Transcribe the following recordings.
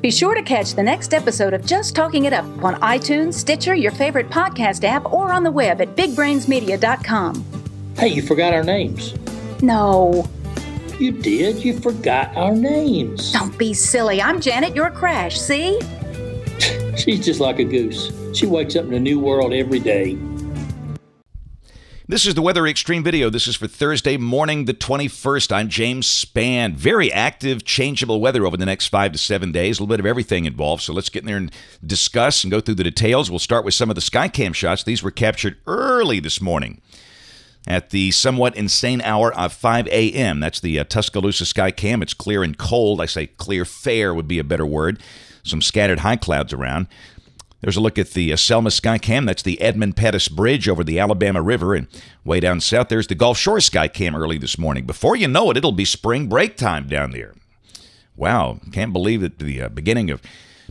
Be sure to catch the next episode of Just Talking It Up on iTunes, Stitcher, your favorite podcast app, or on the web at bigbrainsmedia.com. Hey, you forgot our names. No. You did. You forgot our names. Don't be silly. I'm Janet. You're a crash. See? She's just like a goose. She wakes up in a new world every day. This is the Weather Extreme video. This is for Thursday morning, the 21st. I'm James Spann. Very active, changeable weather over the next five to seven days. A little bit of everything involved. So let's get in there and discuss and go through the details. We'll start with some of the Skycam shots. These were captured early this morning at the somewhat insane hour of 5 a.m. That's the uh, Tuscaloosa Sky Cam. It's clear and cold. I say clear, fair would be a better word. Some scattered high clouds around. There's a look at the uh, Selma Skycam. That's the Edmund Pettus Bridge over the Alabama River. And way down south, there's the Gulf Shore Skycam early this morning. Before you know it, it'll be spring break time down there. Wow, can't believe that The uh, beginning of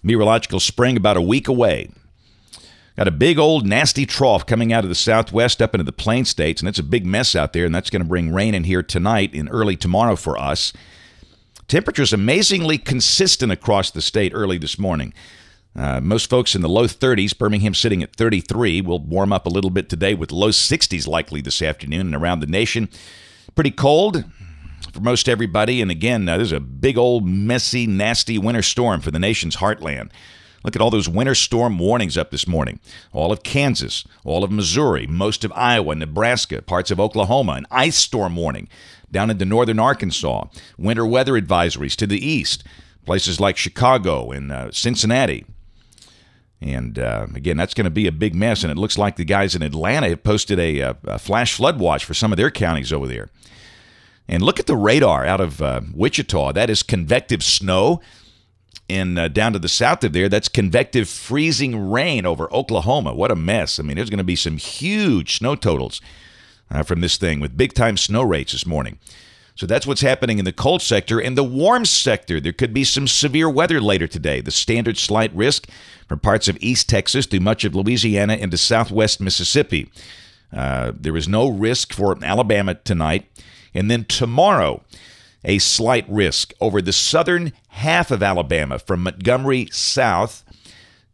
meteorological spring about a week away. Got a big old nasty trough coming out of the southwest up into the plain states, and it's a big mess out there, and that's going to bring rain in here tonight and early tomorrow for us. Temperatures amazingly consistent across the state early this morning. Uh, most folks in the low 30s, Birmingham sitting at 33. We'll warm up a little bit today with low 60s likely this afternoon and around the nation. Pretty cold for most everybody. And again, uh, a big old messy, nasty winter storm for the nation's heartland. Look at all those winter storm warnings up this morning. All of Kansas, all of Missouri, most of Iowa, Nebraska, parts of Oklahoma, an ice storm warning down into northern Arkansas, winter weather advisories to the east, places like Chicago and uh, Cincinnati. And uh, again, that's going to be a big mess. And it looks like the guys in Atlanta have posted a, uh, a, flash flood watch for some of their counties over there. And look at the radar out of uh, Wichita. That is convective snow. And uh, down to the south of there, that's convective freezing rain over Oklahoma. What a mess. I mean, there's going to be some huge snow totals uh, from this thing with big time snow rates this morning. So that's what's happening in the cold sector and the warm sector. There could be some severe weather later today. The standard slight risk from parts of East Texas through much of Louisiana into southwest Mississippi. Uh, there is no risk for Alabama tonight. And then tomorrow, a slight risk over the southern half of Alabama from Montgomery south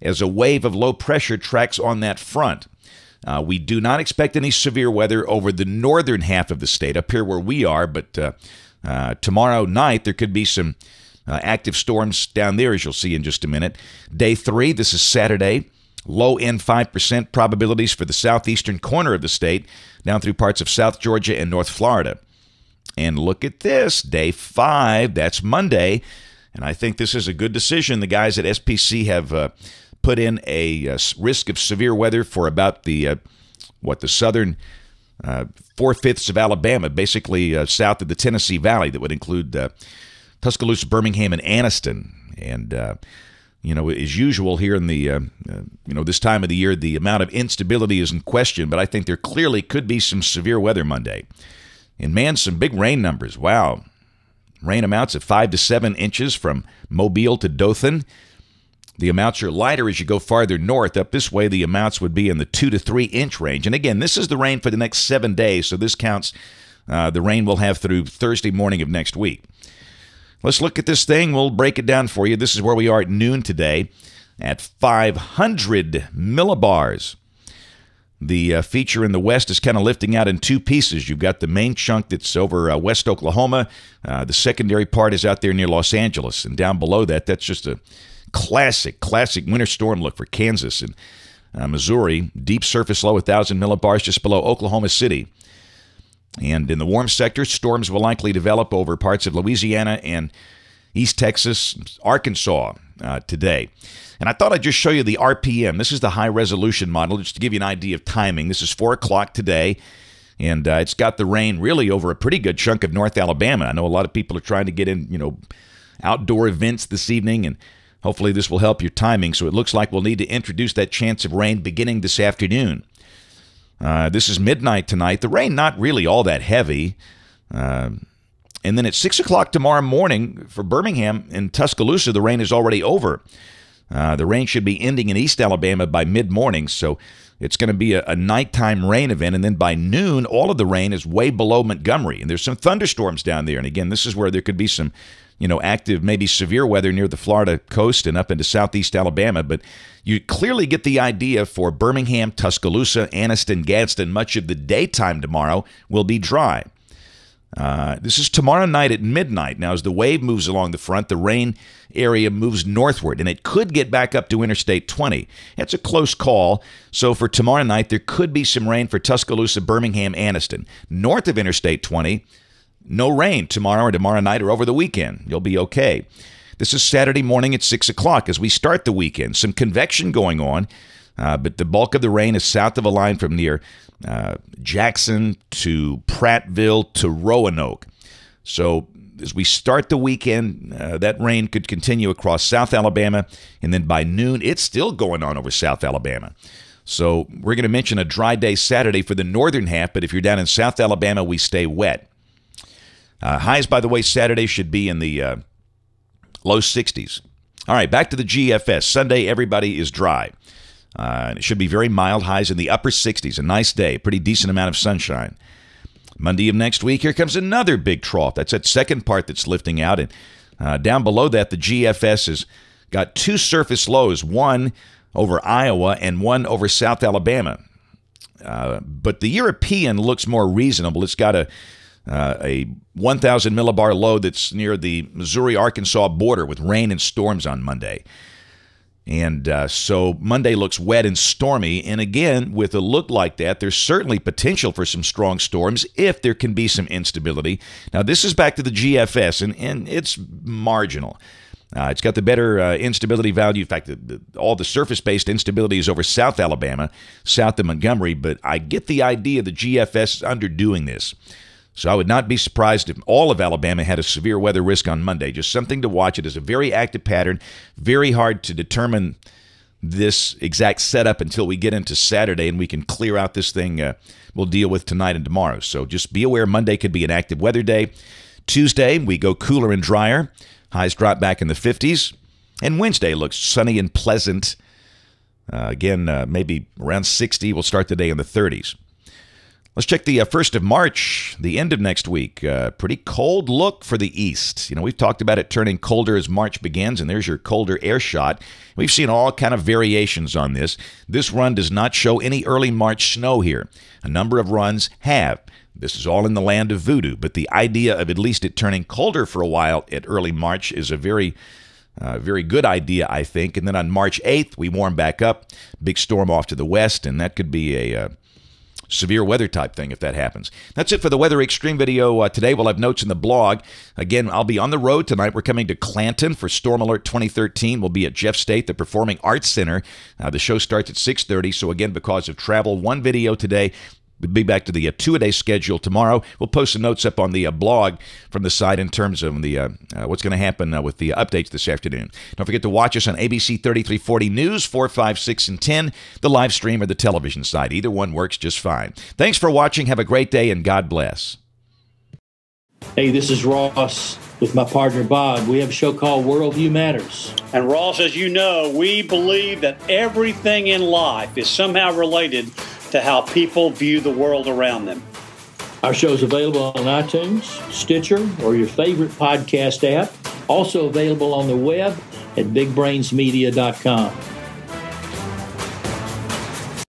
as a wave of low pressure tracks on that front. Uh, we do not expect any severe weather over the northern half of the state, up here where we are, but uh, uh, tomorrow night there could be some uh, active storms down there, as you'll see in just a minute. Day three, this is Saturday. Low end 5% probabilities for the southeastern corner of the state, down through parts of South Georgia and North Florida. And look at this, day five, that's Monday. And I think this is a good decision the guys at SPC have uh, put in a uh, risk of severe weather for about the uh, what the southern uh, four fifths of Alabama, basically uh, south of the Tennessee Valley, that would include Tuscaloosa, Birmingham, and Anniston, and you know, as usual here in the, uh, uh, you know, this time of the year, the amount of instability is in question, but I think there clearly could be some severe weather Monday. And man, some big rain numbers. Wow. Rain amounts of five to seven inches from Mobile to Dothan, the amounts are lighter as you go farther north. Up this way, the amounts would be in the two to three inch range. And again, this is the rain for the next seven days, so this counts uh, the rain we'll have through Thursday morning of next week. Let's look at this thing. We'll break it down for you. This is where we are at noon today at 500 millibars. The uh, feature in the west is kind of lifting out in two pieces. You've got the main chunk that's over uh, west Oklahoma. Uh, the secondary part is out there near Los Angeles. And down below that, that's just a classic, classic winter storm look for Kansas and uh, Missouri. Deep surface low 1,000 millibars just below Oklahoma City. And in the warm sector, storms will likely develop over parts of Louisiana and East Texas, Arkansas uh, today. And I thought I'd just show you the RPM. This is the high resolution model, just to give you an idea of timing. This is 4 o'clock today, and uh, it's got the rain really over a pretty good chunk of North Alabama. I know a lot of people are trying to get in, you know, outdoor events this evening and Hopefully this will help your timing. So it looks like we'll need to introduce that chance of rain beginning this afternoon. Uh, this is midnight tonight. The rain not really all that heavy. Uh, and then at 6 o'clock tomorrow morning for Birmingham and Tuscaloosa, the rain is already over. Uh, the rain should be ending in East Alabama by mid morning, so it's going to be a, a, nighttime rain event. And then by noon, all of the rain is way below Montgomery, and there's some thunderstorms down there. And again, this is where there could be some you know, active, maybe severe weather near the Florida coast and up into southeast Alabama. But you clearly get the idea for Birmingham, Tuscaloosa, Anniston, Gadsden. Much of the daytime tomorrow will be dry. Uh, this is tomorrow night at midnight. Now, as the wave moves along the front, the rain area moves northward, and it could get back up to Interstate 20. That's a close call. So, for tomorrow night, there could be some rain for Tuscaloosa, Birmingham, Anniston. North of Interstate 20, no rain tomorrow or tomorrow night or over the weekend. You'll be okay. This is Saturday morning at 6 o'clock as we start the weekend. Some convection going on, uh, but the bulk of the rain is south of a line from near uh, Jackson to Prattville to Roanoke. So as we start the weekend, uh, that rain could continue across South Alabama, and then by noon, it's still going on over South Alabama. So we're going to mention a dry day Saturday for the northern half, but if you're down in South Alabama, we stay wet. Uh, highs, by the way, Saturday should be in the uh, low 60s. All right, back to the GFS. Sunday, everybody is dry. Uh, it should be very mild highs in the upper 60s. A nice day, pretty decent amount of sunshine. Monday of next week, here comes another big trough. That's that second part that's lifting out. And uh, down below that, the GFS has got two surface lows one over Iowa and one over South Alabama. Uh, but the European looks more reasonable. It's got a uh, a 1,000 millibar low that's near the Missouri Arkansas border with rain and storms on Monday. And uh, so Monday looks wet and stormy. And again, with a look like that, there's certainly potential for some strong storms if there can be some instability. Now, this is back to the GFS, and, and it's marginal. Uh, it's got the better uh, instability value. In fact, the, the, all the surface based instability is over South Alabama, south of Montgomery. But I get the idea the GFS is underdoing this. So I would not be surprised if all of Alabama had a severe weather risk on Monday. Just something to watch. It is a very active pattern, very hard to determine this exact setup until we get into Saturday and we can clear out this thing uh, we'll deal with tonight and tomorrow. So just be aware Monday could be an active weather day. Tuesday, we go cooler and drier. Highs drop back in the 50s. And Wednesday looks sunny and pleasant. Uh, again, uh, maybe around 60. We'll start the day in the 30s. Let's check the uh, 1st of March, the end of next week. Uh, pretty cold look for the East. You know, we've talked about it turning colder as March begins, and there's your colder air shot. We've seen all kind of variations on this. This run does not show any early March snow here. A number of runs have. This is all in the land of voodoo, but the idea of at least it turning colder for a while at early March is a very uh, very good idea, I think. And then on March 8th, we warm back up, big storm off to the west, and that could be a uh, severe weather type thing if that happens. That's it for the Weather Extreme video uh, today. We'll have notes in the blog. Again, I'll be on the road tonight. We're coming to Clanton for Storm Alert 2013. We'll be at Jeff State, the Performing Arts Center. Uh, the show starts at 6.30, so again, because of travel, one video today. We'll be back to the uh, two a day schedule tomorrow. We'll post some notes up on the uh, blog from the site in terms of the uh, what's going to happen with the updates this afternoon. Don't forget to watch us on ABC 3340 News, 4, 5, 6, and 10, the live stream or the television side. Either one works just fine. Thanks for watching. Have a great day and God bless. Hey, this is Ross with my partner Bob. We have a show called Worldview Matters. And Ross, as you know, we believe that everything in life is somehow related to how people view the world around them. Our show is available on iTunes, Stitcher, or your favorite podcast app. Also available on the web at bigbrainsmedia.com.